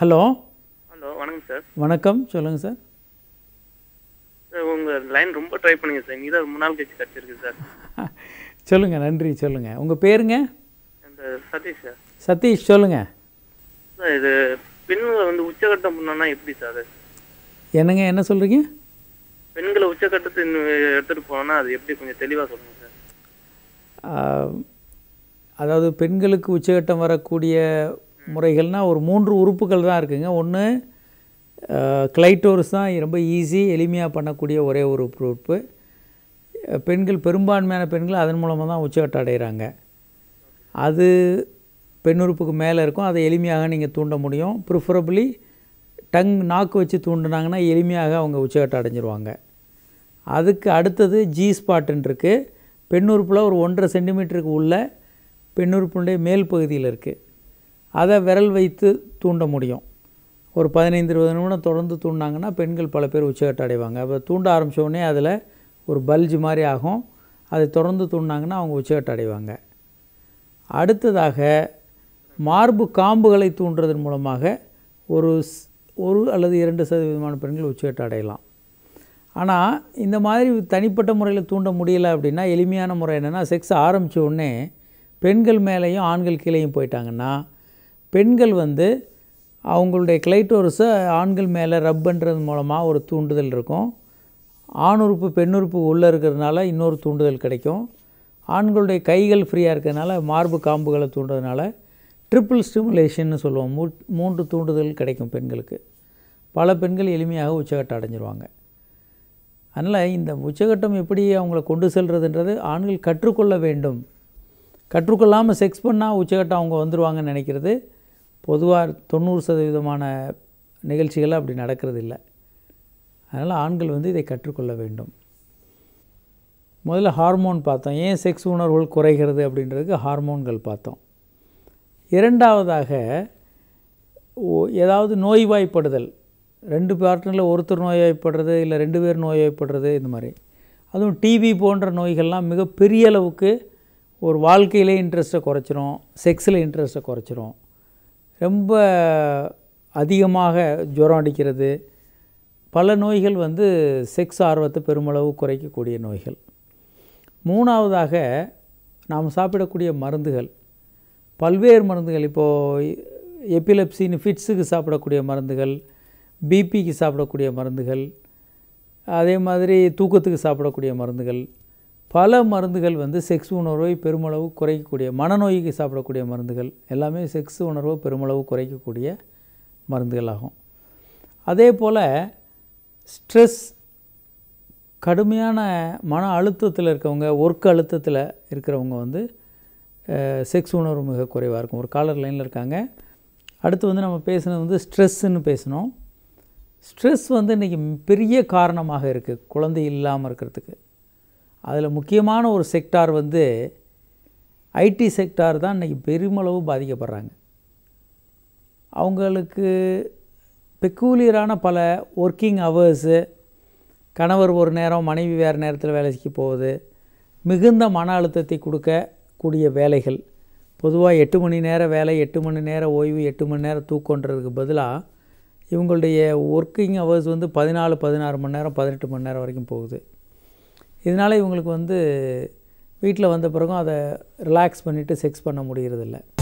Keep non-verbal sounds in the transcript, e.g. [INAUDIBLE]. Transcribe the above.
hello hello வணக்கம் sir வணக்கம் சொல்லுங்கள் சார் சார் உங்கள் லைன் ரொம்ப ட்ரை பண்ணுங்க சார் இங்கே தான் நாள் கழிச்சு கிடச்சிருக்கு சார் [LAUGHS] சொல்லுங்கள் நன்றி சொல்லுங்கள் உங்கள் பேருங்க சதீஷ் சார் சதீஷ் சொல்லுங்கள் சார் இது பெண்களை வந்து உச்சகட்டம் பண்ணோன்னா எப்படி சார் என்னங்க என்ன சொல்கிறீங்க பெண்களை உச்சகட்டத்தை எடுத்துகிட்டு போனால் அது எப்படி கொஞ்சம் தெளிவாக சொல்லுங்கள் சார் அதாவது பெண்களுக்கு உச்சகட்டம் வரக்கூடிய முறைகள்னால் ஒரு மூன்று உறுப்புகள் தான் இருக்குதுங்க ஒன்று கிளைட்டோர்ஸ் தான் ரொம்ப ஈஸி எளிமையாக பண்ணக்கூடிய ஒரே ஒரு உறுப்பு பெண்கள் பெரும்பான்மையான பெண்கள் அதன் மூலமாக தான் உச்சகட்ட அடைகிறாங்க அது பெண்ணுறுப்புக்கு மேலே இருக்கும் அதை எளிமையாக நீங்கள் தூண்ட முடியும் ப்ரிஃபரபிளி டங் நாக்கு வச்சு தூண்டினாங்கன்னா எளிமையாக அவங்க உச்சகட்ட அடைஞ்சிருவாங்க அதுக்கு அடுத்தது ஜி ஸ்பாட்டுன்ருக்கு பெண் பெண்ணுறுப்பில் ஒரு ஒன்றரை சென்டிமீட்டருக்கு உள்ள பெண்ணுறுப்புடைய மேல் பகுதியில் இருக்குது அதை விரல் வைத்து தூண்ட முடியும் ஒரு பதினைந்து இருபது நிமிடம் தொடர்ந்து தூண்டினாங்கன்னா பெண்கள் பல பேர் உச்சகட்ட அடைவாங்க அப்போ தூண்ட ஆரம்பித்தோடனே அதில் ஒரு பல்ஜ் மாதிரி ஆகும் அதை தொடர்ந்து தூண்டினாங்கன்னா அவங்க உச்சகட்ட அடைவாங்க அடுத்ததாக மார்பு காம்புகளை தூண்டுறதன் மூலமாக ஒரு ஒரு அல்லது இரண்டு சதவீதமான பெண்கள் உச்சகட்ட அடையலாம் ஆனால் இந்த மாதிரி தனிப்பட்ட முறையில் தூண்ட முடியலை அப்படின்னா எளிமையான முறை என்னென்னா செக்ஸ் ஆரம்பித்த உடனே பெண்கள் மேலேயும் ஆண்கள் கீழேயும் போயிட்டாங்கன்னா பெண்கள் வந்து அவங்களுடைய கிளைட்டோரிஸை ஆண்கள் மேலே ரப் பண்ணுறது மூலமாக ஒரு தூண்டுதல் இருக்கும் ஆண் உறுப்பு பெண் உறுப்பு உள்ளே இருக்கிறதுனால இன்னொரு தூண்டுதல் கிடைக்கும் ஆண்களுடைய கைகள் ஃப்ரீயாக இருக்கிறதுனால மார்பு காம்புகளை தூண்டுறதுனால ட்ரிப்புள் ஸ்டிமுலேஷன்னு சொல்லுவோம் மூ மூன்று தூண்டுதல் கிடைக்கும் பெண்களுக்கு பல பெண்கள் எளிமையாக உச்சகட்டம் அடைஞ்சிருவாங்க அதனால் இந்த உச்சகட்டம் எப்படி அவங்கள கொண்டு செல்கிறதுன்றது ஆண்கள் கற்றுக்கொள்ள வேண்டும் கற்றுக்கொள்ளாமல் செக்ஸ் பண்ணால் உச்சகட்டம் அவங்க வந்துடுவாங்கன்னு நினைக்கிறது பொதுவாக தொண்ணூறு சதவீதமான நிகழ்ச்சிகள் அப்படி நடக்கிறது இல்லை அதனால் ஆண்கள் வந்து இதை கற்றுக்கொள்ள வேண்டும் முதல்ல ஹார்மோன் பார்த்தோம் ஏன் செக்ஸ் உணர்வுகள் குறைகிறது அப்படின்றதுக்கு ஹார்மோன்கள் பார்த்தோம் இரண்டாவதாக ஏதாவது நோய்வாய்ப்படுதல் ரெண்டு பார்ட்னரில் ஒருத்தர் நோய்வாய்ப்படுறது இல்லை ரெண்டு பேர் நோய்வாய்ப்படுறது இந்த மாதிரி அதுவும் டிவி போன்ற நோய்கள்லாம் மிகப்பெரிய அளவுக்கு ஒரு வாழ்க்கையிலே இன்ட்ரெஸ்ட்டை குறைச்சிரும் செக்ஸில் இன்ட்ரெஸ்ட்டை குறைச்சிரும் ரொம்ப அதிகமாக ஜுரம் அடிக்கிறது பல நோய்கள் வந்து செக்ஸ் ஆர்வத்தை பெருமளவு குறைக்கக்கூடிய நோய்கள் மூணாவதாக நாம் சாப்பிடக்கூடிய மருந்துகள் பல்வேறு மருந்துகள் இப்போது எப்பிலப்சின்னு ஃபிட்ஸுக்கு சாப்பிடக்கூடிய மருந்துகள் பிபிக்கு சாப்பிடக்கூடிய மருந்துகள் அதே மாதிரி தூக்கத்துக்கு சாப்பிடக்கூடிய மருந்துகள் பல மருந்துகள் வந்து செக்ஸ் உணர்வை பெருமளவு குறைக்கக்கூடிய மனநோய்க்கு சாப்பிடக்கூடிய மருந்துகள் எல்லாமே செக்ஸ் உணர்வை பெருமளவு குறைக்கக்கூடிய மருந்துகளாகும் அதே போல் ஸ்ட்ரெஸ் கடுமையான மன அழுத்தத்தில் இருக்கவங்க ஒர்க் அழுத்தத்தில் இருக்கிறவங்க வந்து செக்ஸ் உணர்வு மிக குறைவாக இருக்கும் ஒரு காலர் லைனில் இருக்காங்க அடுத்து வந்து நம்ம பேசுனது வந்து ஸ்ட்ரெஸ்ஸுன்னு பேசினோம் ஸ்ட்ரெஸ் வந்து இன்றைக்கி பெரிய காரணமாக இருக்குது குழந்தை இல்லாமல் இருக்கிறதுக்கு அதில் முக்கியமான ஒரு செக்டார் வந்து ஐடி செக்டார் தான் இன்றைக்கி பெருமளவு பாதிக்கப்படுறாங்க அவங்களுக்கு பெக்கூலியரான பல ஒர்க்கிங் ஹவர்ஸு கணவர் ஒரு நேரம் மனைவி வேறு நேரத்தில் வேலைக்கு போகுது மிகுந்த மன அழுத்தத்தை கொடுக்கக்கூடிய வேலைகள் பொதுவாக எட்டு மணி நேர வேலை எட்டு மணி நேர ஓய்வு எட்டு மணி நேரம் தூக்கன்றதுக்கு பதிலாக இவங்களுடைய ஒர்க்கிங் ஹவர்ஸ் வந்து பதினாலு பதினாறு மணி நேரம் பதினெட்டு மணி நேரம் வரைக்கும் போகுது இதனால் இவங்களுக்கு வந்து வீட்டில் வந்த பிறகும் அதை ரிலாக்ஸ் பண்ணிவிட்டு செக்ஸ் பண்ண முடிகிறதில்ல